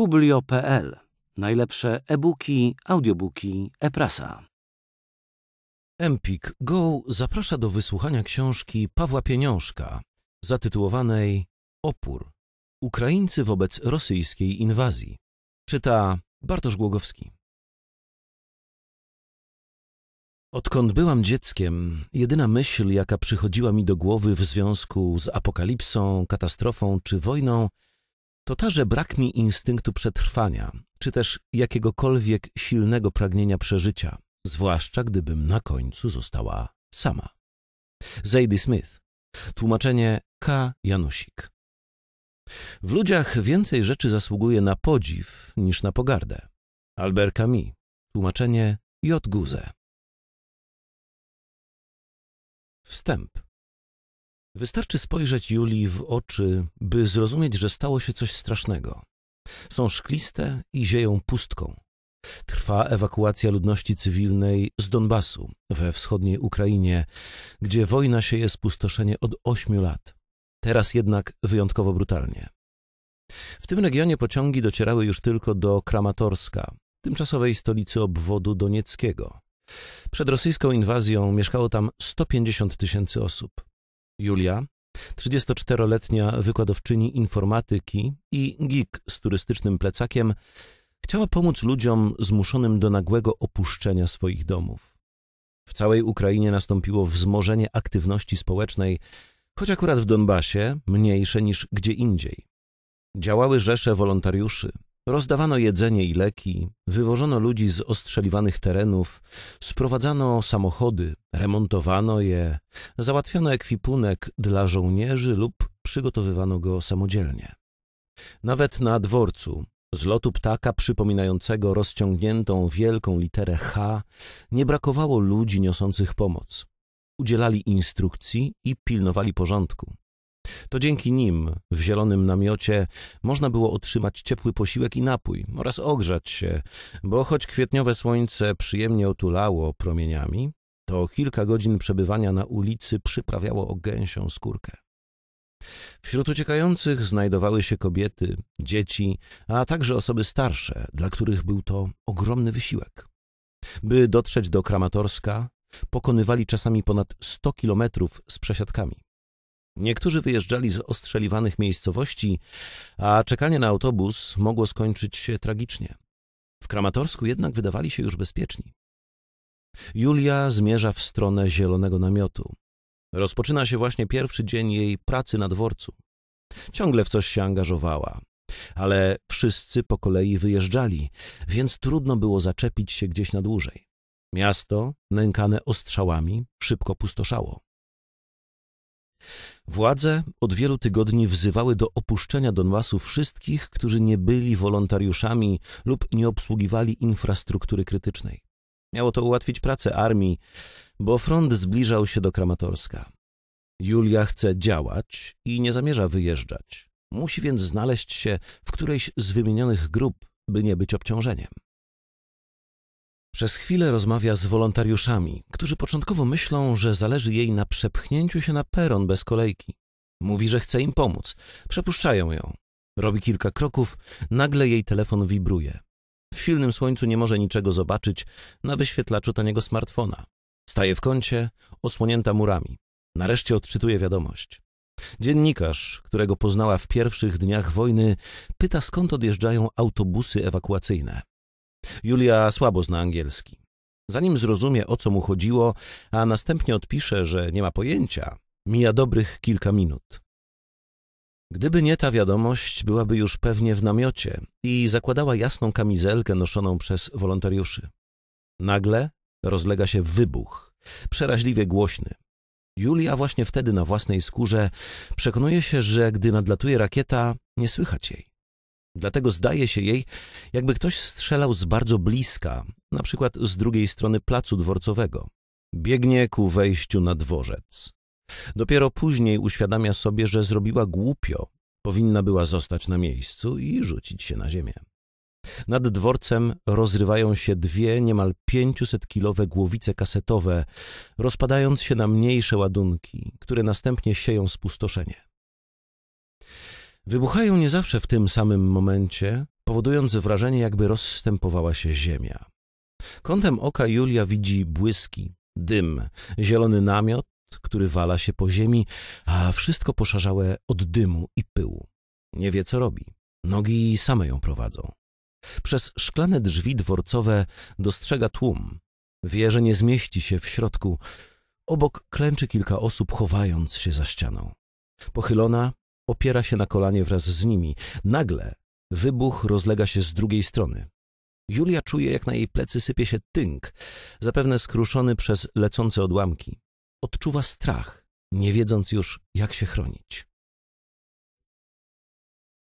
publio.pl. Najlepsze e-booki, audiobooki, e-prasa. Empik Go zaprasza do wysłuchania książki Pawła Pieniążka zatytułowanej Opór. Ukraińcy wobec rosyjskiej inwazji. Czyta Bartosz Głogowski. Odkąd byłam dzieckiem, jedyna myśl, jaka przychodziła mi do głowy w związku z apokalipsą, katastrofą czy wojną – to ta, że brak mi instynktu przetrwania, czy też jakiegokolwiek silnego pragnienia przeżycia, zwłaszcza gdybym na końcu została sama. Zadie Smith. Tłumaczenie K. Janusik. W ludziach więcej rzeczy zasługuje na podziw niż na pogardę. Albert Camus. Tłumaczenie J. Guze. Wstęp. Wystarczy spojrzeć Julii w oczy, by zrozumieć, że stało się coś strasznego. Są szkliste i zieją pustką. Trwa ewakuacja ludności cywilnej z Donbasu we wschodniej Ukrainie, gdzie wojna sieje spustoszenie od ośmiu lat. Teraz jednak wyjątkowo brutalnie. W tym regionie pociągi docierały już tylko do Kramatorska, tymczasowej stolicy obwodu donieckiego. Przed rosyjską inwazją mieszkało tam 150 tysięcy osób. Julia, 34-letnia wykładowczyni informatyki i geek z turystycznym plecakiem, chciała pomóc ludziom zmuszonym do nagłego opuszczenia swoich domów. W całej Ukrainie nastąpiło wzmożenie aktywności społecznej, choć akurat w Donbasie mniejsze niż gdzie indziej. Działały rzesze wolontariuszy, Rozdawano jedzenie i leki, wywożono ludzi z ostrzeliwanych terenów, sprowadzano samochody, remontowano je, załatwiano ekwipunek dla żołnierzy lub przygotowywano go samodzielnie. Nawet na dworcu, z lotu ptaka przypominającego rozciągniętą wielką literę H, nie brakowało ludzi niosących pomoc. Udzielali instrukcji i pilnowali porządku. To dzięki nim w zielonym namiocie można było otrzymać ciepły posiłek i napój oraz ogrzać się, bo choć kwietniowe słońce przyjemnie otulało promieniami, to kilka godzin przebywania na ulicy przyprawiało o gęsią skórkę. Wśród uciekających znajdowały się kobiety, dzieci, a także osoby starsze, dla których był to ogromny wysiłek. By dotrzeć do Kramatorska, pokonywali czasami ponad 100 kilometrów z przesiadkami. Niektórzy wyjeżdżali z ostrzeliwanych miejscowości, a czekanie na autobus mogło skończyć się tragicznie. W Kramatorsku jednak wydawali się już bezpieczni. Julia zmierza w stronę zielonego namiotu. Rozpoczyna się właśnie pierwszy dzień jej pracy na dworcu. Ciągle w coś się angażowała, ale wszyscy po kolei wyjeżdżali, więc trudno było zaczepić się gdzieś na dłużej. Miasto, nękane ostrzałami, szybko pustoszało. Władze od wielu tygodni wzywały do opuszczenia Donbasu wszystkich, którzy nie byli wolontariuszami lub nie obsługiwali infrastruktury krytycznej. Miało to ułatwić pracę armii, bo front zbliżał się do Kramatorska. Julia chce działać i nie zamierza wyjeżdżać. Musi więc znaleźć się w którejś z wymienionych grup, by nie być obciążeniem. Przez chwilę rozmawia z wolontariuszami, którzy początkowo myślą, że zależy jej na przepchnięciu się na peron bez kolejki. Mówi, że chce im pomóc. Przepuszczają ją. Robi kilka kroków, nagle jej telefon wibruje. W silnym słońcu nie może niczego zobaczyć na wyświetlaczu taniego smartfona. Staje w kącie, osłonięta murami. Nareszcie odczytuje wiadomość. Dziennikarz, którego poznała w pierwszych dniach wojny, pyta skąd odjeżdżają autobusy ewakuacyjne. Julia słabo zna angielski. Zanim zrozumie, o co mu chodziło, a następnie odpisze, że nie ma pojęcia, mija dobrych kilka minut. Gdyby nie ta wiadomość, byłaby już pewnie w namiocie i zakładała jasną kamizelkę noszoną przez wolontariuszy. Nagle rozlega się wybuch, przeraźliwie głośny. Julia właśnie wtedy na własnej skórze przekonuje się, że gdy nadlatuje rakieta, nie słychać jej. Dlatego zdaje się jej, jakby ktoś strzelał z bardzo bliska, na przykład z drugiej strony placu dworcowego. Biegnie ku wejściu na dworzec. Dopiero później uświadamia sobie, że zrobiła głupio. Powinna była zostać na miejscu i rzucić się na ziemię. Nad dworcem rozrywają się dwie niemal 500-kilowe głowice kasetowe, rozpadając się na mniejsze ładunki, które następnie sieją spustoszenie. Wybuchają nie zawsze w tym samym momencie, powodując wrażenie, jakby rozstępowała się ziemia. Kątem oka Julia widzi błyski, dym, zielony namiot, który wala się po ziemi, a wszystko poszarzałe od dymu i pyłu. Nie wie, co robi. Nogi same ją prowadzą. Przez szklane drzwi dworcowe dostrzega tłum. Wie, że nie zmieści się w środku. Obok klęczy kilka osób, chowając się za ścianą. Pochylona, opiera się na kolanie wraz z nimi. Nagle wybuch rozlega się z drugiej strony. Julia czuje, jak na jej plecy sypie się tynk, zapewne skruszony przez lecące odłamki. Odczuwa strach, nie wiedząc już, jak się chronić.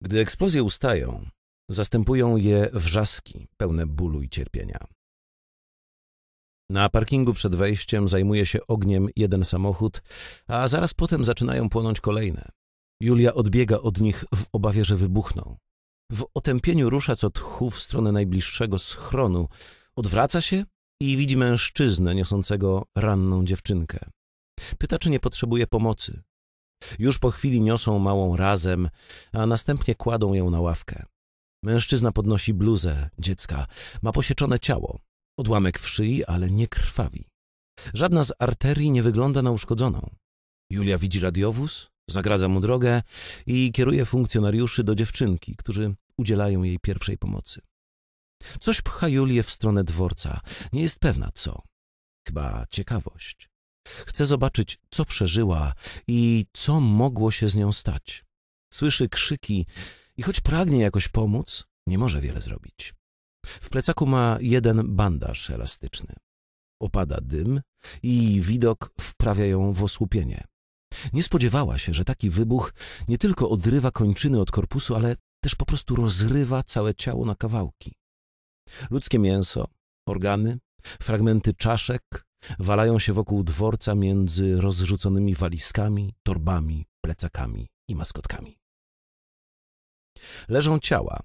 Gdy eksplozje ustają, zastępują je wrzaski pełne bólu i cierpienia. Na parkingu przed wejściem zajmuje się ogniem jeden samochód, a zaraz potem zaczynają płonąć kolejne. Julia odbiega od nich w obawie, że wybuchną. W otępieniu rusza co tchu w stronę najbliższego schronu. Odwraca się i widzi mężczyznę niosącego ranną dziewczynkę. Pyta, czy nie potrzebuje pomocy. Już po chwili niosą małą razem, a następnie kładą ją na ławkę. Mężczyzna podnosi bluzę dziecka. Ma posieczone ciało, odłamek w szyi, ale nie krwawi. Żadna z arterii nie wygląda na uszkodzoną. Julia widzi radiowóz, Zagradza mu drogę i kieruje funkcjonariuszy do dziewczynki, którzy udzielają jej pierwszej pomocy. Coś pcha Julię w stronę dworca. Nie jest pewna co. Chyba ciekawość. Chce zobaczyć, co przeżyła i co mogło się z nią stać. Słyszy krzyki i choć pragnie jakoś pomóc, nie może wiele zrobić. W plecaku ma jeden bandaż elastyczny. Opada dym i widok wprawia ją w osłupienie. Nie spodziewała się, że taki wybuch nie tylko odrywa kończyny od korpusu, ale też po prostu rozrywa całe ciało na kawałki. Ludzkie mięso, organy, fragmenty czaszek walają się wokół dworca między rozrzuconymi walizkami, torbami, plecakami i maskotkami. Leżą ciała.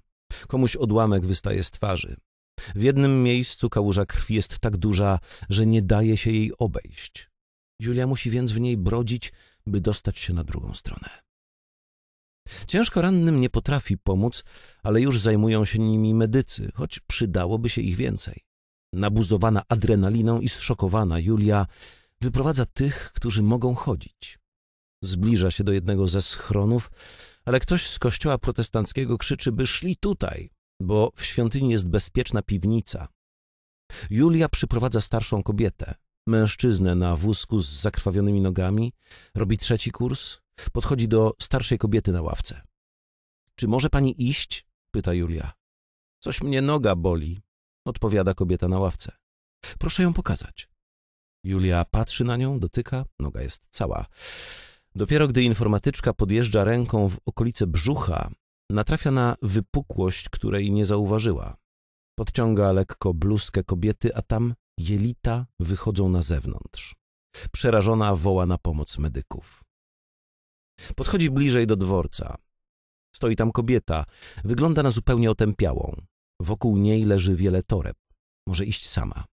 Komuś odłamek wystaje z twarzy. W jednym miejscu kałuża krwi jest tak duża, że nie daje się jej obejść. Julia musi więc w niej brodzić by dostać się na drugą stronę. Ciężko rannym nie potrafi pomóc, ale już zajmują się nimi medycy, choć przydałoby się ich więcej. Nabuzowana adrenaliną i zszokowana Julia wyprowadza tych, którzy mogą chodzić. Zbliża się do jednego ze schronów, ale ktoś z kościoła protestanckiego krzyczy, by szli tutaj, bo w świątyni jest bezpieczna piwnica. Julia przyprowadza starszą kobietę mężczyznę na wózku z zakrwawionymi nogami, robi trzeci kurs, podchodzi do starszej kobiety na ławce. Czy może pani iść? pyta Julia. Coś mnie noga boli, odpowiada kobieta na ławce. Proszę ją pokazać. Julia patrzy na nią, dotyka, noga jest cała. Dopiero gdy informatyczka podjeżdża ręką w okolice brzucha, natrafia na wypukłość, której nie zauważyła. Podciąga lekko bluzkę kobiety, a tam Jelita wychodzą na zewnątrz. Przerażona woła na pomoc medyków. Podchodzi bliżej do dworca. Stoi tam kobieta. Wygląda na zupełnie otępiałą. Wokół niej leży wiele toreb. Może iść sama.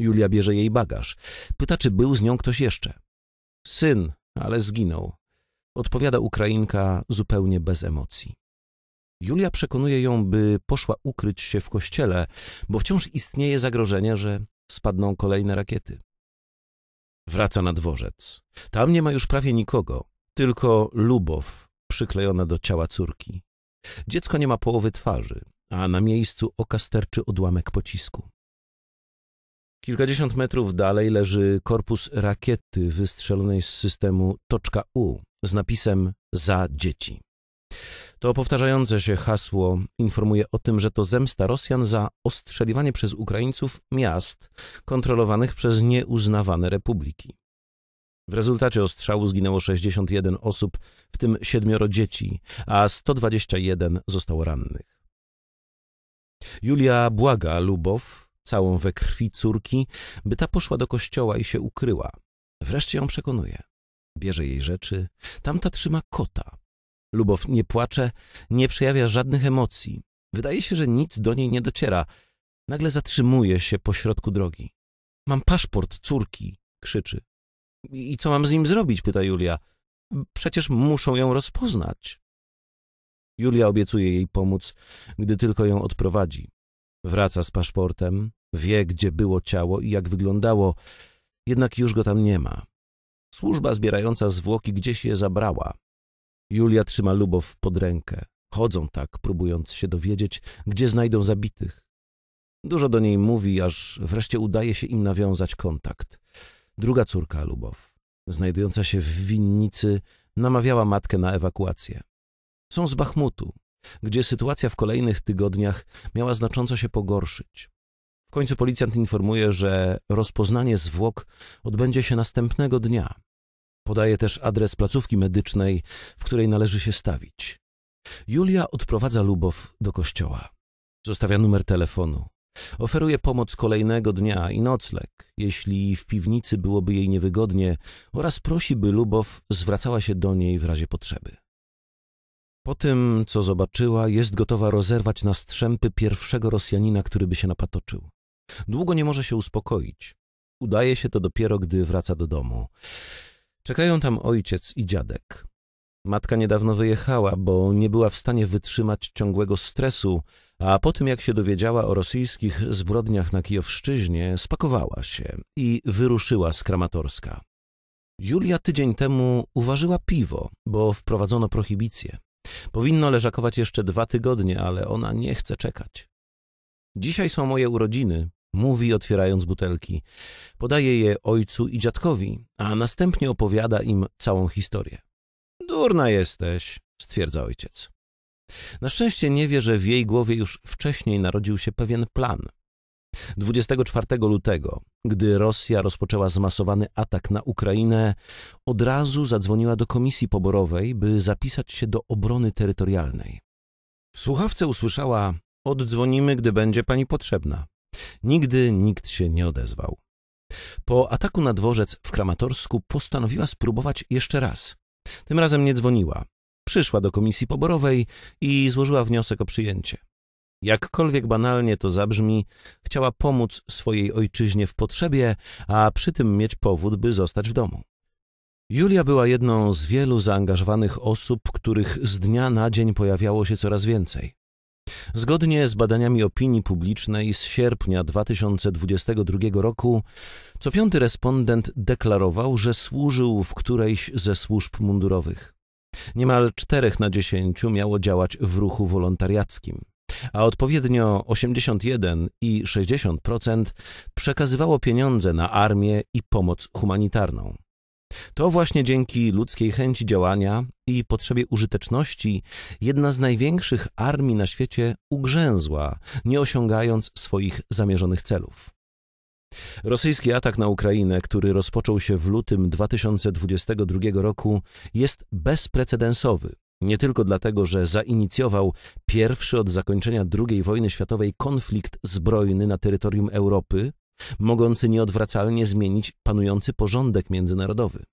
Julia bierze jej bagaż. Pyta, czy był z nią ktoś jeszcze. Syn, ale zginął. Odpowiada Ukrainka zupełnie bez emocji. Julia przekonuje ją, by poszła ukryć się w kościele, bo wciąż istnieje zagrożenie, że spadną kolejne rakiety. Wraca na dworzec. Tam nie ma już prawie nikogo, tylko Lubow przyklejona do ciała córki. Dziecko nie ma połowy twarzy, a na miejscu oka sterczy odłamek pocisku. Kilkadziesiąt metrów dalej leży korpus rakiety wystrzelonej z systemu Toczka U z napisem Za dzieci. To powtarzające się hasło informuje o tym, że to zemsta Rosjan za ostrzeliwanie przez Ukraińców miast kontrolowanych przez nieuznawane republiki. W rezultacie ostrzału zginęło 61 osób, w tym siedmioro dzieci, a 121 zostało rannych. Julia błaga Lubow, całą we krwi córki, by ta poszła do kościoła i się ukryła. Wreszcie ją przekonuje. Bierze jej rzeczy, tamta trzyma kota. Lubow nie płacze, nie przejawia żadnych emocji. Wydaje się, że nic do niej nie dociera. Nagle zatrzymuje się pośrodku drogi. Mam paszport córki, krzyczy. I co mam z nim zrobić? pyta Julia. Przecież muszą ją rozpoznać. Julia obiecuje jej pomóc, gdy tylko ją odprowadzi. Wraca z paszportem, wie, gdzie było ciało i jak wyglądało, jednak już go tam nie ma. Służba zbierająca zwłoki gdzieś je zabrała. Julia trzyma Lubow pod rękę. Chodzą tak, próbując się dowiedzieć, gdzie znajdą zabitych. Dużo do niej mówi, aż wreszcie udaje się im nawiązać kontakt. Druga córka Lubow, znajdująca się w winnicy, namawiała matkę na ewakuację. Są z Bachmutu, gdzie sytuacja w kolejnych tygodniach miała znacząco się pogorszyć. W końcu policjant informuje, że rozpoznanie zwłok odbędzie się następnego dnia. Podaje też adres placówki medycznej, w której należy się stawić. Julia odprowadza Lubow do kościoła. Zostawia numer telefonu. Oferuje pomoc kolejnego dnia i nocleg, jeśli w piwnicy byłoby jej niewygodnie, oraz prosi, by Lubow zwracała się do niej w razie potrzeby. Po tym, co zobaczyła, jest gotowa rozerwać na strzępy pierwszego Rosjanina, który by się napatoczył. Długo nie może się uspokoić. Udaje się to dopiero, gdy wraca do domu. Czekają tam ojciec i dziadek. Matka niedawno wyjechała, bo nie była w stanie wytrzymać ciągłego stresu, a po tym jak się dowiedziała o rosyjskich zbrodniach na Kijowszczyźnie, spakowała się i wyruszyła z Kramatorska. Julia tydzień temu uważyła piwo, bo wprowadzono prohibicję. Powinno leżakować jeszcze dwa tygodnie, ale ona nie chce czekać. Dzisiaj są moje urodziny, mówi otwierając butelki. Podaje je ojcu i dziadkowi, a następnie opowiada im całą historię. Durna jesteś, stwierdza ojciec. Na szczęście nie wie, że w jej głowie już wcześniej narodził się pewien plan. 24 lutego, gdy Rosja rozpoczęła zmasowany atak na Ukrainę, od razu zadzwoniła do komisji poborowej, by zapisać się do obrony terytorialnej. W słuchawce usłyszała: Oddzwonimy, gdy będzie pani potrzebna. Nigdy nikt się nie odezwał. Po ataku na dworzec w Kramatorsku postanowiła spróbować jeszcze raz. Tym razem nie dzwoniła. Przyszła do komisji poborowej i złożyła wniosek o przyjęcie. Jakkolwiek banalnie to zabrzmi, chciała pomóc swojej ojczyźnie w potrzebie, a przy tym mieć powód, by zostać w domu. Julia była jedną z wielu zaangażowanych osób, których z dnia na dzień pojawiało się coraz więcej. Zgodnie z badaniami opinii publicznej z sierpnia 2022 roku, co piąty respondent deklarował, że służył w którejś ze służb mundurowych. Niemal czterech na dziesięciu miało działać w ruchu wolontariackim, a odpowiednio 81 i 60% przekazywało pieniądze na armię i pomoc humanitarną. To właśnie dzięki ludzkiej chęci działania i potrzebie użyteczności, jedna z największych armii na świecie ugrzęzła, nie osiągając swoich zamierzonych celów. Rosyjski atak na Ukrainę, który rozpoczął się w lutym 2022 roku, jest bezprecedensowy. Nie tylko dlatego, że zainicjował pierwszy od zakończenia II wojny światowej konflikt zbrojny na terytorium Europy, mogący nieodwracalnie zmienić panujący porządek międzynarodowy.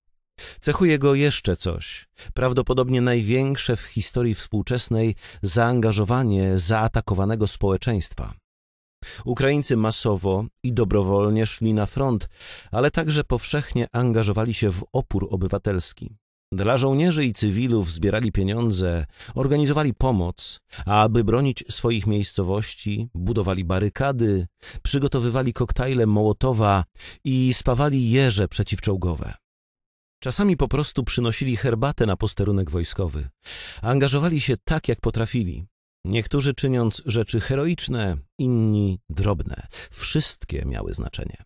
Cechuje go jeszcze coś. Prawdopodobnie największe w historii współczesnej zaangażowanie zaatakowanego społeczeństwa. Ukraińcy masowo i dobrowolnie szli na front, ale także powszechnie angażowali się w opór obywatelski. Dla żołnierzy i cywilów zbierali pieniądze, organizowali pomoc, a aby bronić swoich miejscowości, budowali barykady, przygotowywali koktajle Mołotowa i spawali jeże przeciwczołgowe. Czasami po prostu przynosili herbatę na posterunek wojskowy. Angażowali się tak, jak potrafili. Niektórzy czyniąc rzeczy heroiczne, inni drobne. Wszystkie miały znaczenie.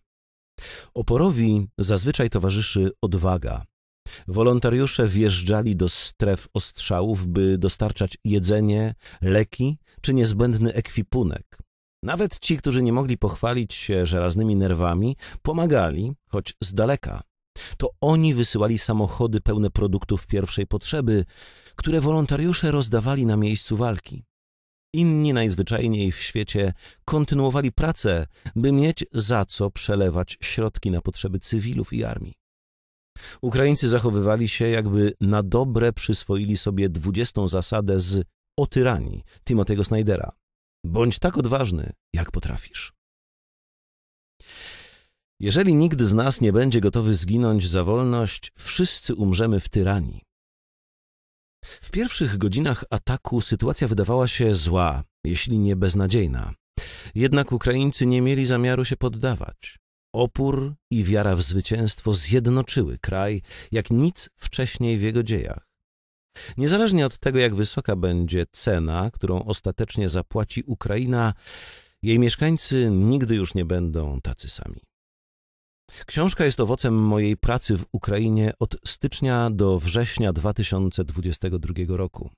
Oporowi zazwyczaj towarzyszy odwaga. Wolontariusze wjeżdżali do stref ostrzałów, by dostarczać jedzenie, leki czy niezbędny ekwipunek. Nawet ci, którzy nie mogli pochwalić się żelaznymi nerwami, pomagali, choć z daleka. To oni wysyłali samochody pełne produktów pierwszej potrzeby, które wolontariusze rozdawali na miejscu walki. Inni najzwyczajniej w świecie kontynuowali pracę, by mieć za co przelewać środki na potrzeby cywilów i armii. Ukraińcy zachowywali się, jakby na dobre przyswoili sobie dwudziestą zasadę z o tyranii Timotego Snydera. Bądź tak odważny, jak potrafisz. Jeżeli nikt z nas nie będzie gotowy zginąć za wolność, wszyscy umrzemy w tyranii. W pierwszych godzinach ataku sytuacja wydawała się zła, jeśli nie beznadziejna. Jednak Ukraińcy nie mieli zamiaru się poddawać. Opór i wiara w zwycięstwo zjednoczyły kraj jak nic wcześniej w jego dziejach. Niezależnie od tego, jak wysoka będzie cena, którą ostatecznie zapłaci Ukraina, jej mieszkańcy nigdy już nie będą tacy sami. Książka jest owocem mojej pracy w Ukrainie od stycznia do września 2022 roku.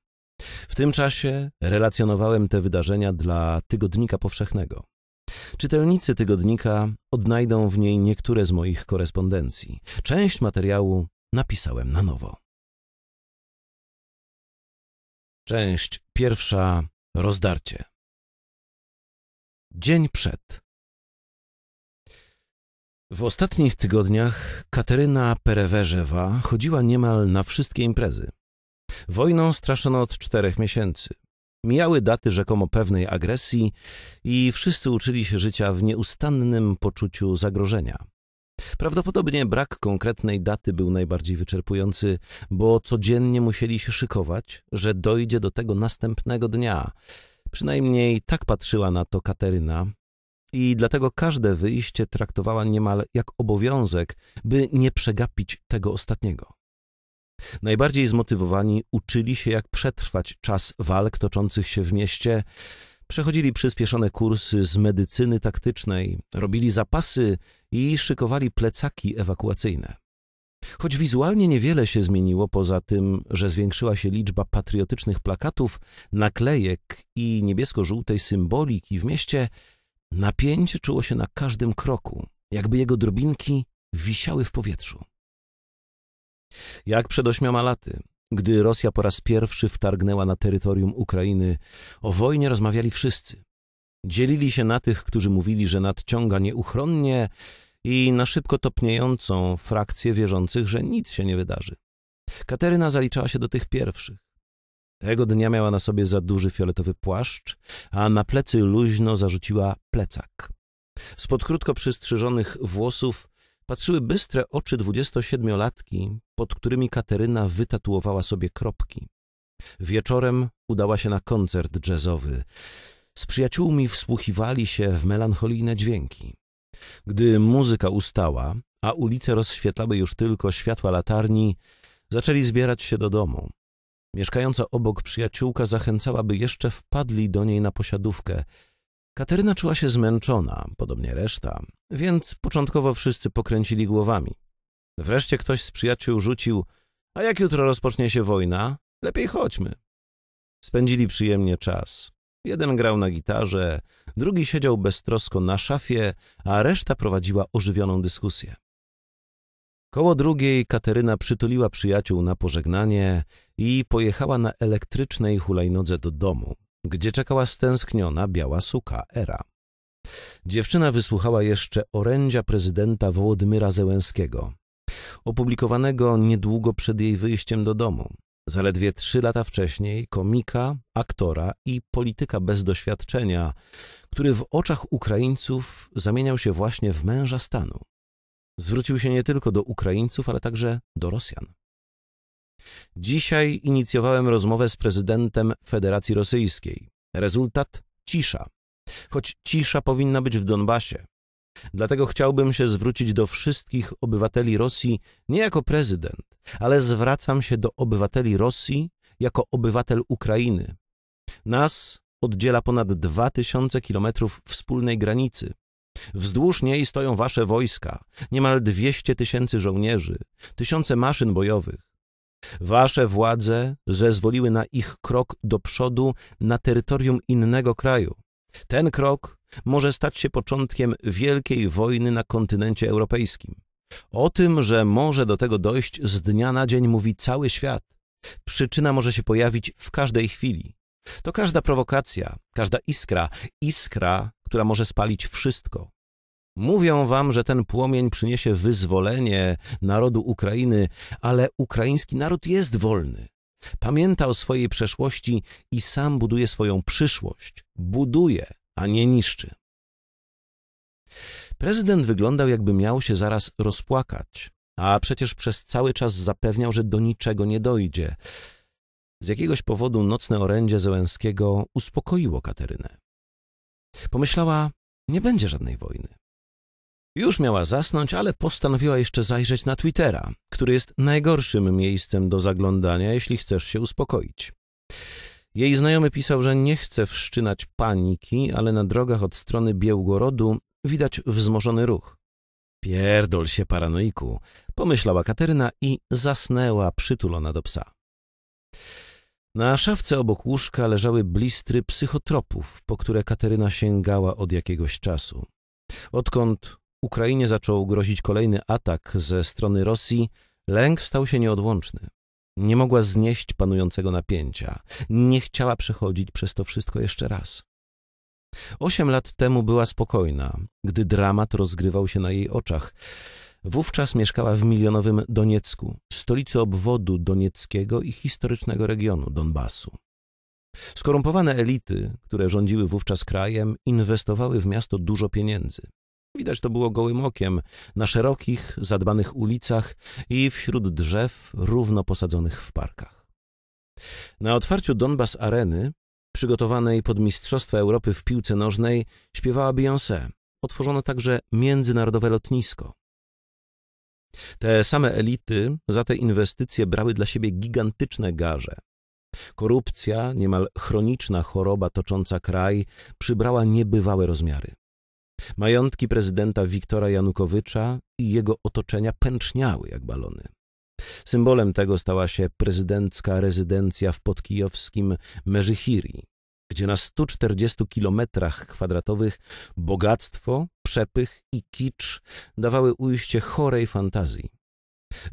W tym czasie relacjonowałem te wydarzenia dla Tygodnika Powszechnego. Czytelnicy tygodnika odnajdą w niej niektóre z moich korespondencji. Część materiału napisałem na nowo. Część pierwsza rozdarcie. Dzień przed. W ostatnich tygodniach Kateryna Perewerzewa chodziła niemal na wszystkie imprezy. Wojną straszono od czterech miesięcy. Mijały daty rzekomo pewnej agresji i wszyscy uczyli się życia w nieustannym poczuciu zagrożenia. Prawdopodobnie brak konkretnej daty był najbardziej wyczerpujący, bo codziennie musieli się szykować, że dojdzie do tego następnego dnia. Przynajmniej tak patrzyła na to Kateryna, i dlatego każde wyjście traktowała niemal jak obowiązek, by nie przegapić tego ostatniego. Najbardziej zmotywowani uczyli się, jak przetrwać czas walk toczących się w mieście, przechodzili przyspieszone kursy z medycyny taktycznej, robili zapasy i szykowali plecaki ewakuacyjne. Choć wizualnie niewiele się zmieniło poza tym, że zwiększyła się liczba patriotycznych plakatów, naklejek i niebiesko-żółtej symboliki w mieście, Napięcie czuło się na każdym kroku, jakby jego drobinki wisiały w powietrzu. Jak przed ośmioma laty, gdy Rosja po raz pierwszy wtargnęła na terytorium Ukrainy, o wojnie rozmawiali wszyscy. Dzielili się na tych, którzy mówili, że nadciąga nieuchronnie i na szybko topniejącą frakcję wierzących, że nic się nie wydarzy. Kateryna zaliczała się do tych pierwszych. Tego dnia miała na sobie za duży fioletowy płaszcz, a na plecy luźno zarzuciła plecak. Spod krótko przystrzyżonych włosów patrzyły bystre oczy dwudziestosiedmiolatki, pod którymi Kateryna wytatuowała sobie kropki. Wieczorem udała się na koncert jazzowy. Z przyjaciółmi wsłuchiwali się w melancholijne dźwięki. Gdy muzyka ustała, a ulice rozświetlały już tylko światła latarni, zaczęli zbierać się do domu. Mieszkająca obok przyjaciółka zachęcała, by jeszcze wpadli do niej na posiadówkę. Kateryna czuła się zmęczona, podobnie reszta, więc początkowo wszyscy pokręcili głowami. Wreszcie ktoś z przyjaciół rzucił, a jak jutro rozpocznie się wojna, lepiej chodźmy. Spędzili przyjemnie czas. Jeden grał na gitarze, drugi siedział beztrosko na szafie, a reszta prowadziła ożywioną dyskusję. Koło drugiej Kateryna przytuliła przyjaciół na pożegnanie i pojechała na elektrycznej hulajnodze do domu, gdzie czekała stęskniona biała suka Era. Dziewczyna wysłuchała jeszcze orędzia prezydenta Wołodymyra Zełenskiego, opublikowanego niedługo przed jej wyjściem do domu. Zaledwie trzy lata wcześniej komika, aktora i polityka bez doświadczenia, który w oczach Ukraińców zamieniał się właśnie w męża stanu zwrócił się nie tylko do Ukraińców, ale także do Rosjan. Dzisiaj inicjowałem rozmowę z prezydentem Federacji Rosyjskiej. Rezultat cisza. Choć cisza powinna być w Donbasie. Dlatego chciałbym się zwrócić do wszystkich obywateli Rosji nie jako prezydent, ale zwracam się do obywateli Rosji jako obywatel Ukrainy. Nas oddziela ponad 2000 kilometrów wspólnej granicy. Wzdłuż niej stoją wasze wojska, niemal dwieście tysięcy żołnierzy, tysiące maszyn bojowych. Wasze władze zezwoliły na ich krok do przodu na terytorium innego kraju. Ten krok może stać się początkiem wielkiej wojny na kontynencie europejskim. O tym, że może do tego dojść z dnia na dzień mówi cały świat. Przyczyna może się pojawić w każdej chwili. To każda prowokacja, każda iskra, iskra, która może spalić wszystko. Mówią wam, że ten płomień przyniesie wyzwolenie narodu Ukrainy, ale ukraiński naród jest wolny. Pamięta o swojej przeszłości i sam buduje swoją przyszłość. Buduje, a nie niszczy. Prezydent wyglądał, jakby miał się zaraz rozpłakać, a przecież przez cały czas zapewniał, że do niczego nie dojdzie. Z jakiegoś powodu nocne orędzie Zełenskiego uspokoiło Katerynę. Pomyślała, nie będzie żadnej wojny. Już miała zasnąć, ale postanowiła jeszcze zajrzeć na Twittera, który jest najgorszym miejscem do zaglądania, jeśli chcesz się uspokoić. Jej znajomy pisał, że nie chce wszczynać paniki, ale na drogach od strony Białgorodu widać wzmożony ruch. Pierdol się, paranoiku, pomyślała Kateryna i zasnęła przytulona do psa. Na szafce obok łóżka leżały blistry psychotropów, po które Kateryna sięgała od jakiegoś czasu. Odkąd Ukrainie zaczął grozić kolejny atak ze strony Rosji, lęk stał się nieodłączny. Nie mogła znieść panującego napięcia, nie chciała przechodzić przez to wszystko jeszcze raz. Osiem lat temu była spokojna, gdy dramat rozgrywał się na jej oczach. Wówczas mieszkała w milionowym Doniecku, stolicy obwodu donieckiego i historycznego regionu Donbasu. Skorumpowane elity, które rządziły wówczas krajem, inwestowały w miasto dużo pieniędzy. Widać to było gołym okiem, na szerokich, zadbanych ulicach i wśród drzew równo posadzonych w parkach. Na otwarciu Donbas Areny, przygotowanej pod Mistrzostwa Europy w piłce nożnej, śpiewała Beyoncé. Otworzono także międzynarodowe lotnisko. Te same elity za te inwestycje brały dla siebie gigantyczne garze. Korupcja, niemal chroniczna choroba tocząca kraj, przybrała niebywałe rozmiary. Majątki prezydenta Wiktora Janukowycza i jego otoczenia pęczniały jak balony. Symbolem tego stała się prezydencka rezydencja w podkijowskim Merzychiri, gdzie na 140 kilometrach kwadratowych bogactwo, przepych i kicz dawały ujście chorej fantazji.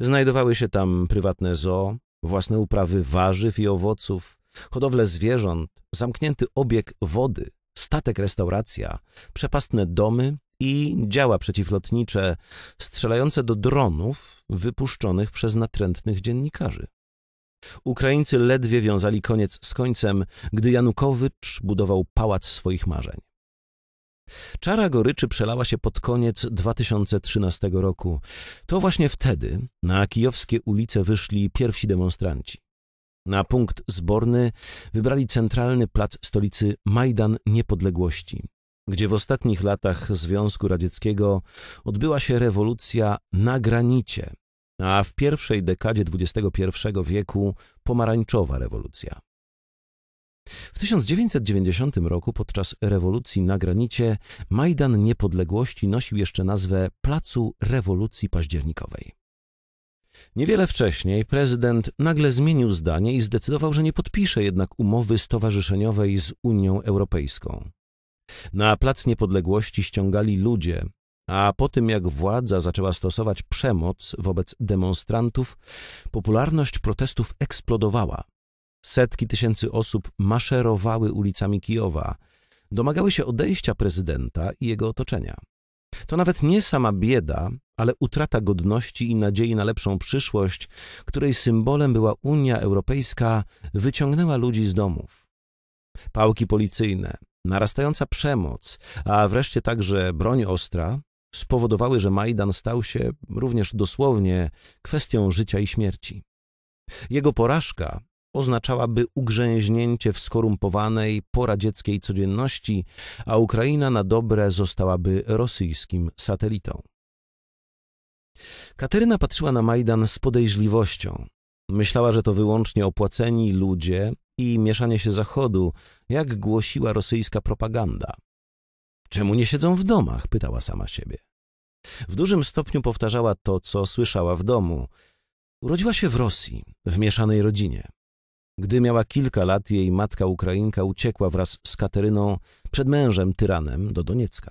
Znajdowały się tam prywatne zoo, własne uprawy warzyw i owoców, hodowle zwierząt, zamknięty obieg wody, statek restauracja, przepastne domy i działa przeciwlotnicze strzelające do dronów wypuszczonych przez natrętnych dziennikarzy. Ukraińcy ledwie wiązali koniec z końcem, gdy Janukowycz budował pałac swoich marzeń. Czara goryczy przelała się pod koniec 2013 roku. To właśnie wtedy na kijowskie ulice wyszli pierwsi demonstranci. Na punkt zborny wybrali centralny plac stolicy Majdan Niepodległości, gdzie w ostatnich latach Związku Radzieckiego odbyła się rewolucja na granicie, a w pierwszej dekadzie XXI wieku pomarańczowa rewolucja. W 1990 roku podczas rewolucji na granicie Majdan Niepodległości nosił jeszcze nazwę Placu Rewolucji Październikowej. Niewiele wcześniej prezydent nagle zmienił zdanie i zdecydował, że nie podpisze jednak umowy stowarzyszeniowej z Unią Europejską. Na Plac Niepodległości ściągali ludzie, a po tym jak władza zaczęła stosować przemoc wobec demonstrantów, popularność protestów eksplodowała. Setki tysięcy osób maszerowały ulicami Kijowa, domagały się odejścia prezydenta i jego otoczenia. To nawet nie sama bieda, ale utrata godności i nadziei na lepszą przyszłość, której symbolem była Unia Europejska, wyciągnęła ludzi z domów. Pałki policyjne, narastająca przemoc, a wreszcie także broń ostra spowodowały, że Majdan stał się również dosłownie kwestią życia i śmierci. Jego porażka oznaczałaby ugrzęźnięcie w skorumpowanej, poradzieckiej codzienności, a Ukraina na dobre zostałaby rosyjskim satelitą. Kateryna patrzyła na Majdan z podejrzliwością. Myślała, że to wyłącznie opłaceni ludzie i mieszanie się Zachodu, jak głosiła rosyjska propaganda. Czemu nie siedzą w domach? pytała sama siebie. W dużym stopniu powtarzała to, co słyszała w domu. Urodziła się w Rosji, w mieszanej rodzinie. Gdy miała kilka lat, jej matka Ukrainka uciekła wraz z Kateryną przed mężem, tyranem, do Doniecka.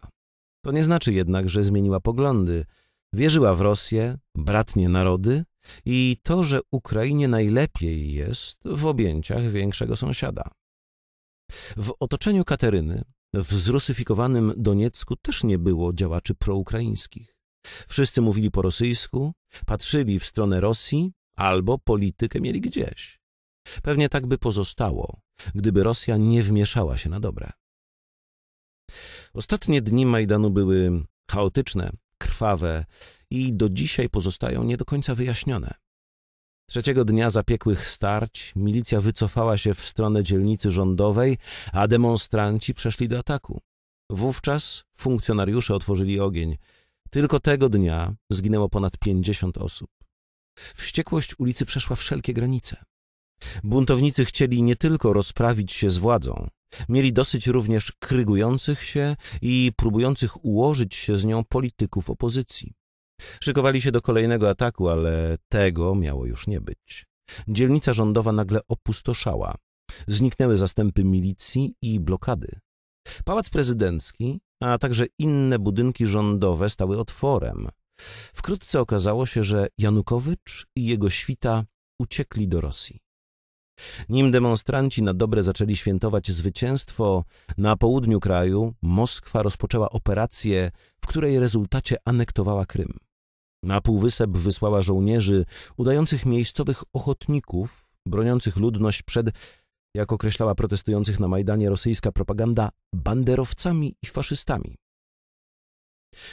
To nie znaczy jednak, że zmieniła poglądy. Wierzyła w Rosję, bratnie narody i to, że Ukrainie najlepiej jest w objęciach większego sąsiada. W otoczeniu Kateryny, w zrusyfikowanym Doniecku też nie było działaczy proukraińskich. Wszyscy mówili po rosyjsku, patrzyli w stronę Rosji albo politykę mieli gdzieś. Pewnie tak by pozostało, gdyby Rosja nie wmieszała się na dobre. Ostatnie dni Majdanu były chaotyczne, krwawe i do dzisiaj pozostają nie do końca wyjaśnione. Trzeciego dnia zapiekłych starć milicja wycofała się w stronę dzielnicy rządowej, a demonstranci przeszli do ataku. Wówczas funkcjonariusze otworzyli ogień. Tylko tego dnia zginęło ponad 50 osób. Wściekłość ulicy przeszła wszelkie granice. Buntownicy chcieli nie tylko rozprawić się z władzą, mieli dosyć również krygujących się i próbujących ułożyć się z nią polityków opozycji. Szykowali się do kolejnego ataku, ale tego miało już nie być. Dzielnica rządowa nagle opustoszała. Zniknęły zastępy milicji i blokady. Pałac prezydencki, a także inne budynki rządowe stały otworem. Wkrótce okazało się, że Janukowycz i jego świta uciekli do Rosji. Nim demonstranci na dobre zaczęli świętować zwycięstwo na południu kraju, Moskwa rozpoczęła operację, w której rezultacie anektowała Krym. Na półwysep wysłała żołnierzy udających miejscowych ochotników, broniących ludność przed, jak określała protestujących na Majdanie rosyjska propaganda, banderowcami i faszystami.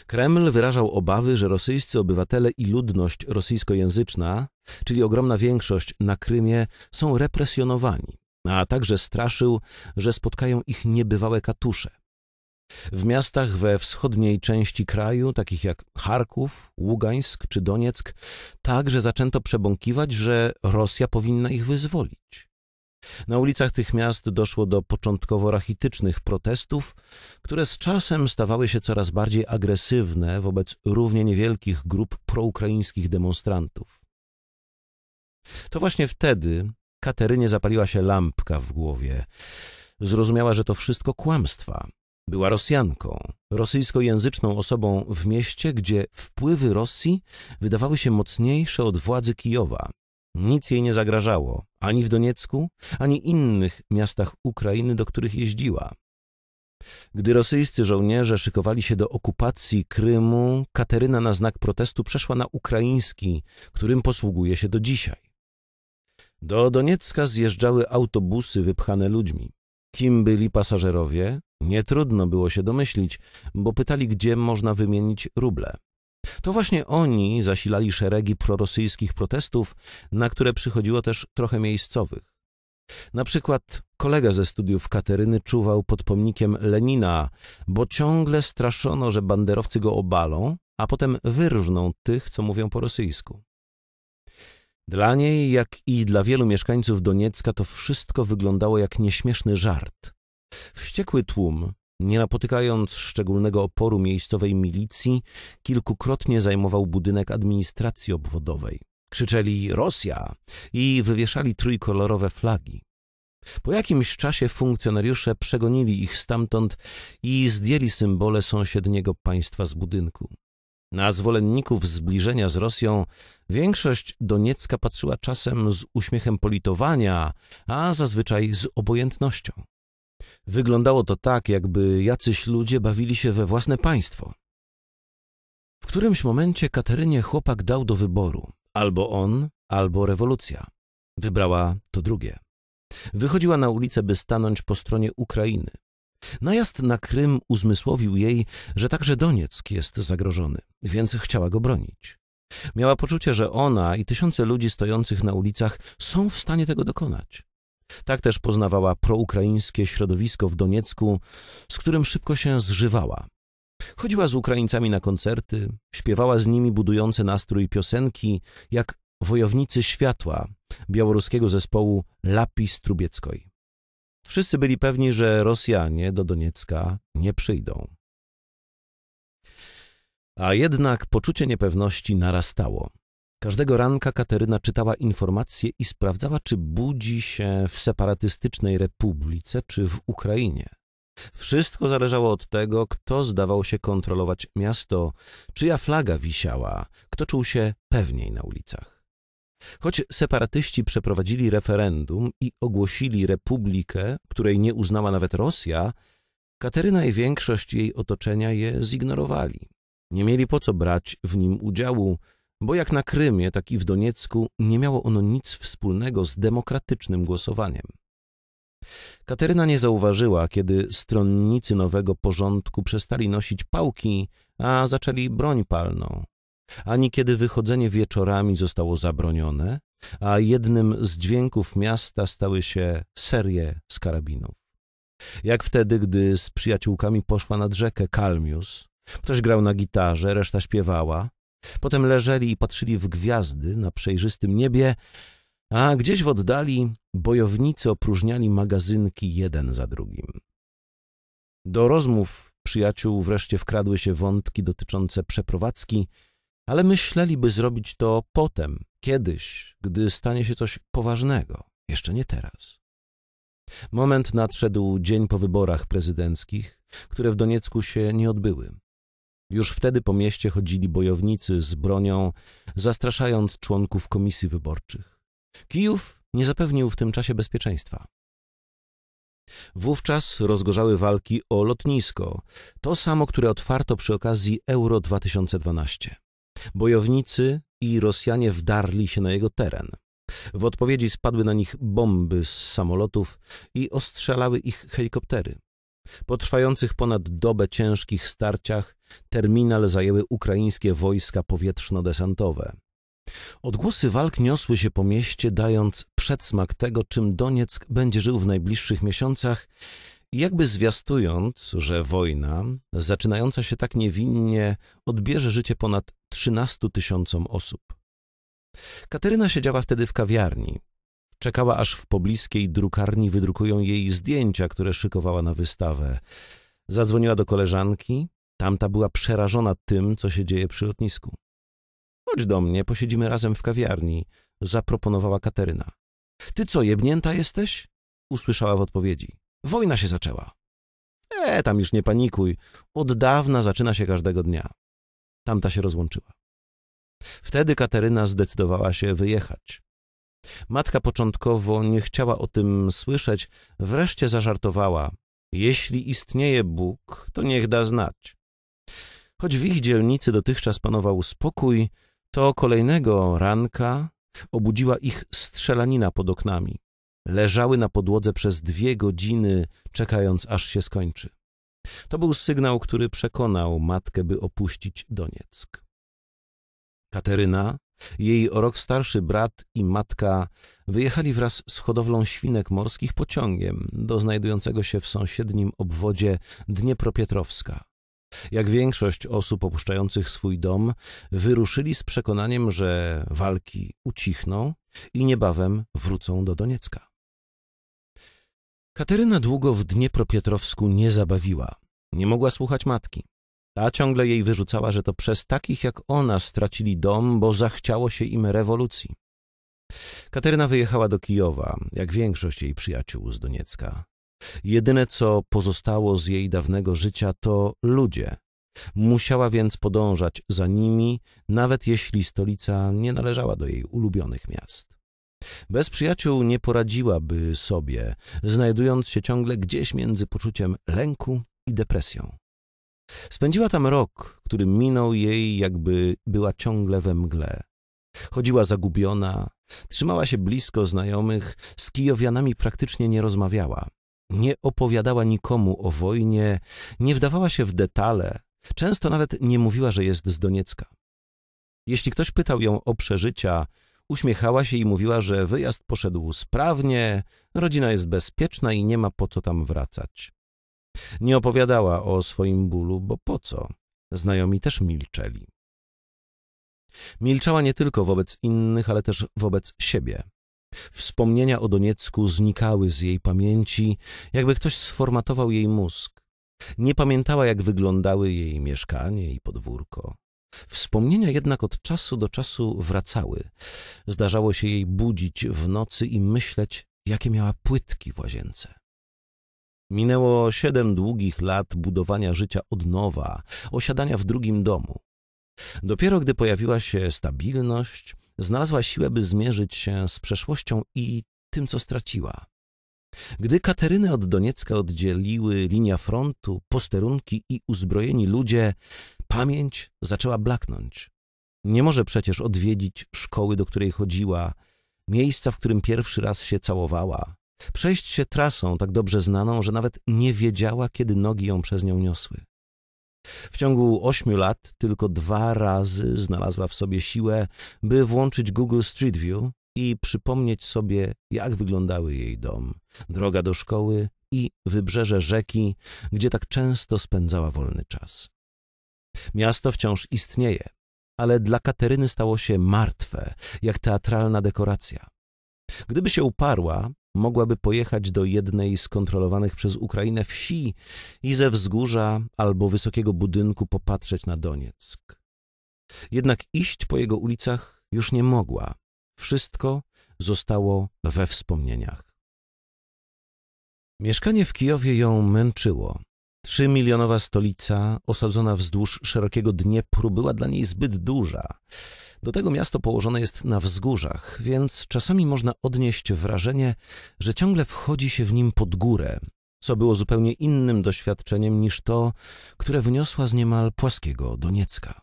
Kreml wyrażał obawy, że rosyjscy obywatele i ludność rosyjskojęzyczna, czyli ogromna większość na Krymie, są represjonowani, a także straszył, że spotkają ich niebywałe katusze. W miastach we wschodniej części kraju, takich jak Charków, Ługańsk czy Donieck, także zaczęto przebąkiwać, że Rosja powinna ich wyzwolić. Na ulicach tych miast doszło do początkowo rachitycznych protestów, które z czasem stawały się coraz bardziej agresywne wobec równie niewielkich grup proukraińskich demonstrantów. To właśnie wtedy Katerynie zapaliła się lampka w głowie. Zrozumiała, że to wszystko kłamstwa. Była Rosjanką, rosyjskojęzyczną osobą w mieście, gdzie wpływy Rosji wydawały się mocniejsze od władzy Kijowa. Nic jej nie zagrażało, ani w Doniecku, ani innych miastach Ukrainy, do których jeździła. Gdy rosyjscy żołnierze szykowali się do okupacji Krymu, Kateryna na znak protestu przeszła na ukraiński, którym posługuje się do dzisiaj. Do Doniecka zjeżdżały autobusy wypchane ludźmi. Kim byli pasażerowie? Nie trudno było się domyślić, bo pytali, gdzie można wymienić ruble. To właśnie oni zasilali szeregi prorosyjskich protestów, na które przychodziło też trochę miejscowych. Na przykład kolega ze studiów Kateryny czuwał pod pomnikiem Lenina, bo ciągle straszono, że banderowcy go obalą, a potem wyrżną tych, co mówią po rosyjsku. Dla niej, jak i dla wielu mieszkańców Doniecka, to wszystko wyglądało jak nieśmieszny żart. Wściekły tłum, nie napotykając szczególnego oporu miejscowej milicji, kilkukrotnie zajmował budynek administracji obwodowej. Krzyczeli Rosja i wywieszali trójkolorowe flagi. Po jakimś czasie funkcjonariusze przegonili ich stamtąd i zdjęli symbole sąsiedniego państwa z budynku. Na zwolenników zbliżenia z Rosją większość Doniecka patrzyła czasem z uśmiechem politowania, a zazwyczaj z obojętnością. Wyglądało to tak, jakby jacyś ludzie bawili się we własne państwo. W którymś momencie Katerynie chłopak dał do wyboru albo on, albo rewolucja. Wybrała to drugie. Wychodziła na ulicę, by stanąć po stronie Ukrainy. Najazd na Krym uzmysłowił jej, że także Donieck jest zagrożony, więc chciała go bronić. Miała poczucie, że ona i tysiące ludzi stojących na ulicach są w stanie tego dokonać. Tak też poznawała proukraińskie środowisko w Doniecku, z którym szybko się zżywała. Chodziła z Ukraińcami na koncerty, śpiewała z nimi budujące nastrój piosenki, jak Wojownicy Światła białoruskiego zespołu Lapis Trubieckoj. Wszyscy byli pewni, że Rosjanie do Doniecka nie przyjdą. A jednak poczucie niepewności narastało. Każdego ranka Kateryna czytała informacje i sprawdzała, czy budzi się w separatystycznej republice czy w Ukrainie. Wszystko zależało od tego, kto zdawał się kontrolować miasto, czyja flaga wisiała, kto czuł się pewniej na ulicach. Choć separatyści przeprowadzili referendum i ogłosili republikę, której nie uznała nawet Rosja, Kateryna i większość jej otoczenia je zignorowali. Nie mieli po co brać w nim udziału, bo jak na Krymie, tak i w Doniecku nie miało ono nic wspólnego z demokratycznym głosowaniem. Kateryna nie zauważyła, kiedy stronnicy nowego porządku przestali nosić pałki, a zaczęli broń palną, ani kiedy wychodzenie wieczorami zostało zabronione, a jednym z dźwięków miasta stały się serie z karabinów. Jak wtedy, gdy z przyjaciółkami poszła nad rzekę Kalmius, ktoś grał na gitarze, reszta śpiewała, Potem leżeli i patrzyli w gwiazdy na przejrzystym niebie, a gdzieś w oddali bojownicy opróżniali magazynki jeden za drugim. Do rozmów przyjaciół wreszcie wkradły się wątki dotyczące przeprowadzki, ale myśleliby zrobić to potem, kiedyś, gdy stanie się coś poważnego, jeszcze nie teraz. Moment nadszedł dzień po wyborach prezydenckich, które w Doniecku się nie odbyły. Już wtedy po mieście chodzili bojownicy z bronią, zastraszając członków komisji wyborczych. Kijów nie zapewnił w tym czasie bezpieczeństwa. Wówczas rozgorzały walki o lotnisko, to samo, które otwarto przy okazji Euro 2012. Bojownicy i Rosjanie wdarli się na jego teren. W odpowiedzi spadły na nich bomby z samolotów i ostrzelały ich helikoptery. Po trwających ponad dobę ciężkich starciach terminal zajęły ukraińskie wojska powietrzno-desantowe. Odgłosy walk niosły się po mieście, dając przedsmak tego, czym Donieck będzie żył w najbliższych miesiącach, jakby zwiastując, że wojna, zaczynająca się tak niewinnie, odbierze życie ponad 13 tysiącom osób. Kateryna siedziała wtedy w kawiarni, Czekała aż w pobliskiej drukarni wydrukują jej zdjęcia, które szykowała na wystawę. Zadzwoniła do koleżanki. Tamta była przerażona tym, co się dzieje przy lotnisku. Chodź do mnie, posiedzimy razem w kawiarni, zaproponowała Kateryna. Ty co, jebnięta jesteś? Usłyszała w odpowiedzi. Wojna się zaczęła. E, tam już nie panikuj. Od dawna zaczyna się każdego dnia. Tamta się rozłączyła. Wtedy Kateryna zdecydowała się wyjechać. Matka początkowo nie chciała o tym słyszeć, wreszcie zażartowała. Jeśli istnieje Bóg, to niech da znać. Choć w ich dzielnicy dotychczas panował spokój, to kolejnego ranka obudziła ich strzelanina pod oknami. Leżały na podłodze przez dwie godziny, czekając aż się skończy. To był sygnał, który przekonał matkę, by opuścić Donieck. Kateryna, jej o rok starszy brat i matka wyjechali wraz z hodowlą świnek morskich pociągiem do znajdującego się w sąsiednim obwodzie Dniepropietrowska. Jak większość osób opuszczających swój dom, wyruszyli z przekonaniem, że walki ucichną i niebawem wrócą do Doniecka. Kateryna długo w Dniepropietrowsku nie zabawiła. Nie mogła słuchać matki. Ta ciągle jej wyrzucała, że to przez takich jak ona stracili dom, bo zachciało się im rewolucji. Kateryna wyjechała do Kijowa, jak większość jej przyjaciół z Doniecka. Jedyne, co pozostało z jej dawnego życia, to ludzie. Musiała więc podążać za nimi, nawet jeśli stolica nie należała do jej ulubionych miast. Bez przyjaciół nie poradziłaby sobie, znajdując się ciągle gdzieś między poczuciem lęku i depresją. Spędziła tam rok, który minął jej, jakby była ciągle we mgle. Chodziła zagubiona, trzymała się blisko znajomych, z Kijowianami praktycznie nie rozmawiała. Nie opowiadała nikomu o wojnie, nie wdawała się w detale, często nawet nie mówiła, że jest z Doniecka. Jeśli ktoś pytał ją o przeżycia, uśmiechała się i mówiła, że wyjazd poszedł sprawnie, rodzina jest bezpieczna i nie ma po co tam wracać. Nie opowiadała o swoim bólu, bo po co? Znajomi też milczeli. Milczała nie tylko wobec innych, ale też wobec siebie. Wspomnienia o Doniecku znikały z jej pamięci, jakby ktoś sformatował jej mózg. Nie pamiętała, jak wyglądały jej mieszkanie i podwórko. Wspomnienia jednak od czasu do czasu wracały. Zdarzało się jej budzić w nocy i myśleć, jakie miała płytki w łazience. Minęło siedem długich lat budowania życia od nowa, osiadania w drugim domu. Dopiero gdy pojawiła się stabilność, znalazła siłę, by zmierzyć się z przeszłością i tym, co straciła. Gdy Katerynę od Doniecka oddzieliły linia frontu, posterunki i uzbrojeni ludzie, pamięć zaczęła blaknąć. Nie może przecież odwiedzić szkoły, do której chodziła, miejsca, w którym pierwszy raz się całowała, Przejść się trasą tak dobrze znaną, że nawet nie wiedziała, kiedy nogi ją przez nią niosły. W ciągu ośmiu lat tylko dwa razy znalazła w sobie siłę, by włączyć Google Street View i przypomnieć sobie, jak wyglądały jej dom, droga do szkoły i wybrzeże rzeki, gdzie tak często spędzała wolny czas. Miasto wciąż istnieje, ale dla Kateryny stało się martwe, jak teatralna dekoracja. Gdyby się uparła, mogłaby pojechać do jednej z kontrolowanych przez Ukrainę wsi i ze wzgórza albo wysokiego budynku popatrzeć na Donieck. Jednak iść po jego ulicach już nie mogła. Wszystko zostało we wspomnieniach. Mieszkanie w Kijowie ją męczyło. Trzymilionowa stolica, osadzona wzdłuż szerokiego Dniepru, była dla niej zbyt duża. Do tego miasto położone jest na wzgórzach, więc czasami można odnieść wrażenie, że ciągle wchodzi się w nim pod górę, co było zupełnie innym doświadczeniem niż to, które wyniosła z niemal płaskiego Doniecka.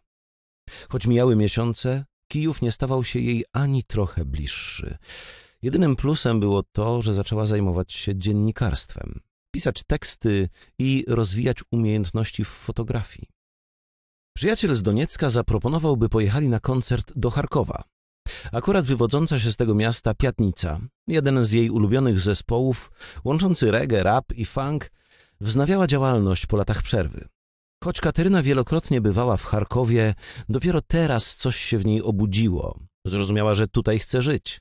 Choć mijały miesiące, Kijów nie stawał się jej ani trochę bliższy. Jedynym plusem było to, że zaczęła zajmować się dziennikarstwem, pisać teksty i rozwijać umiejętności w fotografii. Przyjaciel z Doniecka zaproponował, by pojechali na koncert do Charkowa. Akurat wywodząca się z tego miasta Piatnica, jeden z jej ulubionych zespołów, łączący reggae, rap i funk, wznawiała działalność po latach przerwy. Choć Kateryna wielokrotnie bywała w Charkowie, dopiero teraz coś się w niej obudziło. Zrozumiała, że tutaj chce żyć.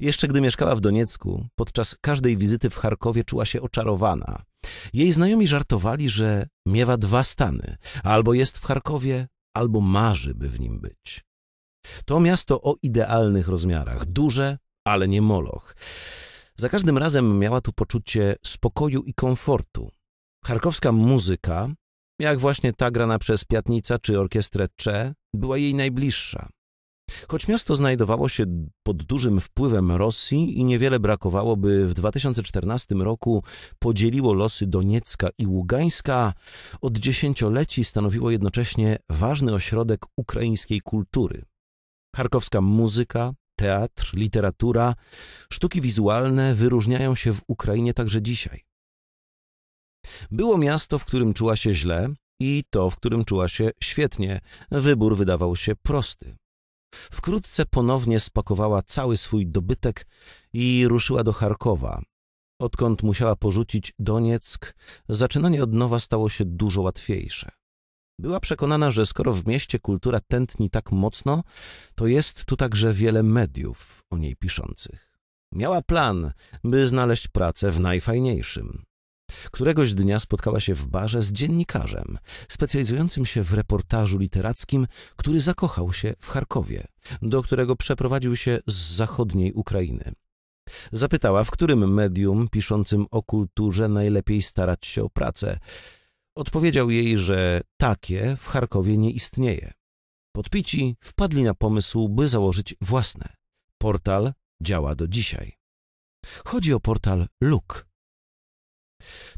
Jeszcze gdy mieszkała w Doniecku, podczas każdej wizyty w Charkowie czuła się oczarowana. Jej znajomi żartowali, że miewa dwa stany: albo jest w Charkowie, albo marzy, by w nim być. To miasto o idealnych rozmiarach, duże, ale nie moloch. Za każdym razem miała tu poczucie spokoju i komfortu. Charkowska muzyka, jak właśnie ta grana przez Piatnica czy orkiestrę Cze, była jej najbliższa. Choć miasto znajdowało się pod dużym wpływem Rosji i niewiele brakowało, by w 2014 roku podzieliło losy Doniecka i Ługańska, od dziesięcioleci stanowiło jednocześnie ważny ośrodek ukraińskiej kultury. Charkowska muzyka, teatr, literatura, sztuki wizualne wyróżniają się w Ukrainie także dzisiaj. Było miasto, w którym czuła się źle i to, w którym czuła się świetnie. Wybór wydawał się prosty. Wkrótce ponownie spakowała cały swój dobytek i ruszyła do Charkowa. Odkąd musiała porzucić Donieck, zaczynanie od nowa stało się dużo łatwiejsze. Była przekonana, że skoro w mieście kultura tętni tak mocno, to jest tu także wiele mediów o niej piszących. Miała plan, by znaleźć pracę w najfajniejszym Któregoś dnia spotkała się w barze z dziennikarzem, specjalizującym się w reportażu literackim, który zakochał się w Charkowie, do którego przeprowadził się z zachodniej Ukrainy. Zapytała, w którym medium piszącym o kulturze najlepiej starać się o pracę. Odpowiedział jej, że takie w Charkowie nie istnieje. Podpici wpadli na pomysł, by założyć własne. Portal działa do dzisiaj. Chodzi o portal Luke.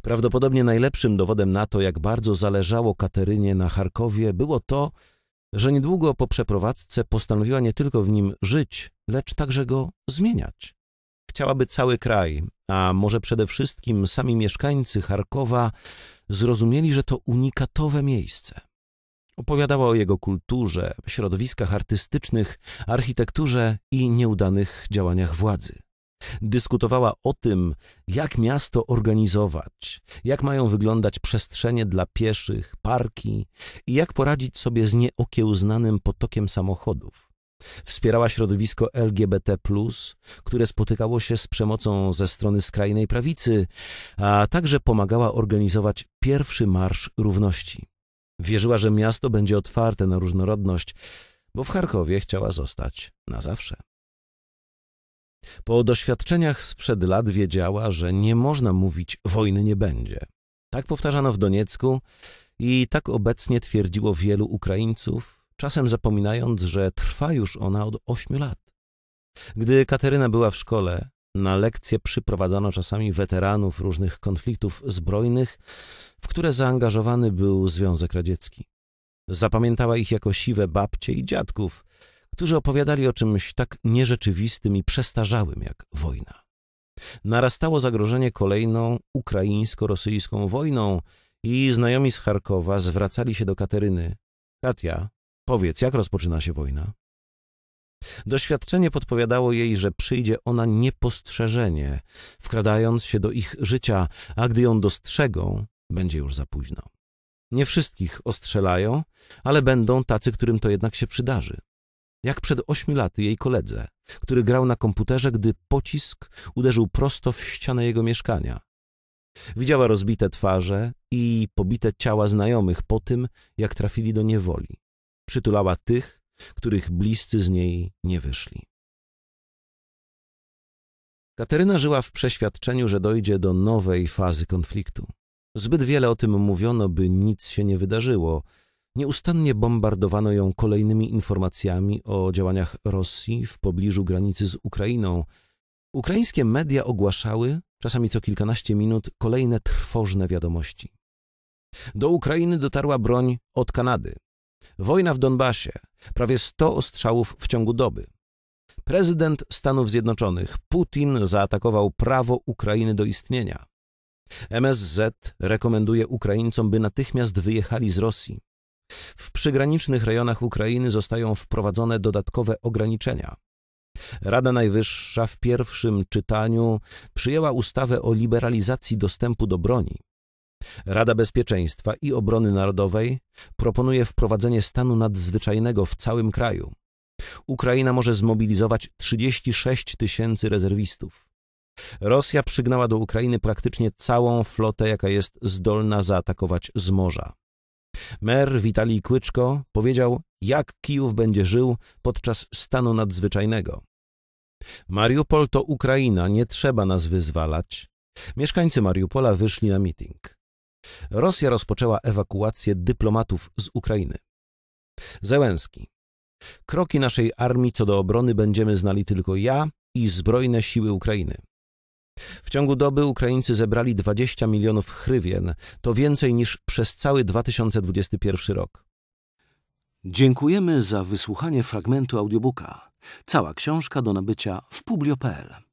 Prawdopodobnie najlepszym dowodem na to, jak bardzo zależało Katerynie na Charkowie, było to, że niedługo po przeprowadzce postanowiła nie tylko w nim żyć, lecz także go zmieniać. Chciałaby cały kraj, a może przede wszystkim sami mieszkańcy Charkowa zrozumieli, że to unikatowe miejsce. Opowiadała o jego kulturze, środowiskach artystycznych, architekturze i nieudanych działaniach władzy. Dyskutowała o tym, jak miasto organizować, jak mają wyglądać przestrzenie dla pieszych, parki i jak poradzić sobie z nieokiełznanym potokiem samochodów. Wspierała środowisko LGBT, które spotykało się z przemocą ze strony skrajnej prawicy, a także pomagała organizować pierwszy Marsz Równości. Wierzyła, że miasto będzie otwarte na różnorodność, bo w Charkowie chciała zostać na zawsze. Po doświadczeniach sprzed lat wiedziała, że nie można mówić wojny nie będzie. Tak powtarzano w Doniecku i tak obecnie twierdziło wielu Ukraińców, czasem zapominając, że trwa już ona od ośmiu lat. Gdy Kateryna była w szkole, na lekcje przyprowadzano czasami weteranów różnych konfliktów zbrojnych, w które zaangażowany był Związek Radziecki. Zapamiętała ich jako siwe babcie i dziadków, którzy opowiadali o czymś tak nierzeczywistym i przestarzałym jak wojna. Narastało zagrożenie kolejną ukraińsko-rosyjską wojną i znajomi z Charkowa zwracali się do Kateryny. Katia, powiedz, jak rozpoczyna się wojna? Doświadczenie podpowiadało jej, że przyjdzie ona niepostrzeżenie, wkradając się do ich życia, a gdy ją dostrzegą, będzie już za późno. Nie wszystkich ostrzelają, ale będą tacy, którym to jednak się przydarzy jak przed ośmiu laty jej koledze, który grał na komputerze, gdy pocisk uderzył prosto w ścianę jego mieszkania. Widziała rozbite twarze i pobite ciała znajomych po tym, jak trafili do niewoli. Przytulała tych, których bliscy z niej nie wyszli. Kateryna żyła w przeświadczeniu, że dojdzie do nowej fazy konfliktu. Zbyt wiele o tym mówiono, by nic się nie wydarzyło, Nieustannie bombardowano ją kolejnymi informacjami o działaniach Rosji w pobliżu granicy z Ukrainą. Ukraińskie media ogłaszały, czasami co kilkanaście minut, kolejne trwożne wiadomości. Do Ukrainy dotarła broń od Kanady. Wojna w Donbasie. Prawie 100 ostrzałów w ciągu doby. Prezydent Stanów Zjednoczonych Putin zaatakował prawo Ukrainy do istnienia. MSZ rekomenduje Ukraińcom, by natychmiast wyjechali z Rosji. W przygranicznych rejonach Ukrainy zostają wprowadzone dodatkowe ograniczenia. Rada Najwyższa w pierwszym czytaniu przyjęła ustawę o liberalizacji dostępu do broni. Rada Bezpieczeństwa i Obrony Narodowej proponuje wprowadzenie stanu nadzwyczajnego w całym kraju. Ukraina może zmobilizować 36 tysięcy rezerwistów. Rosja przygnała do Ukrainy praktycznie całą flotę, jaka jest zdolna zaatakować z morza. Mer Witalij Kłyczko powiedział, jak Kijów będzie żył podczas stanu nadzwyczajnego. Mariupol to Ukraina, nie trzeba nas wyzwalać. Mieszkańcy Mariupola wyszli na miting. Rosja rozpoczęła ewakuację dyplomatów z Ukrainy. Zełenski. Kroki naszej armii co do obrony będziemy znali tylko ja i zbrojne siły Ukrainy. W ciągu doby Ukraińcy zebrali 20 milionów hrywien. To więcej niż przez cały 2021 rok. Dziękujemy za wysłuchanie fragmentu audiobooka. Cała książka do nabycia w publio.pl.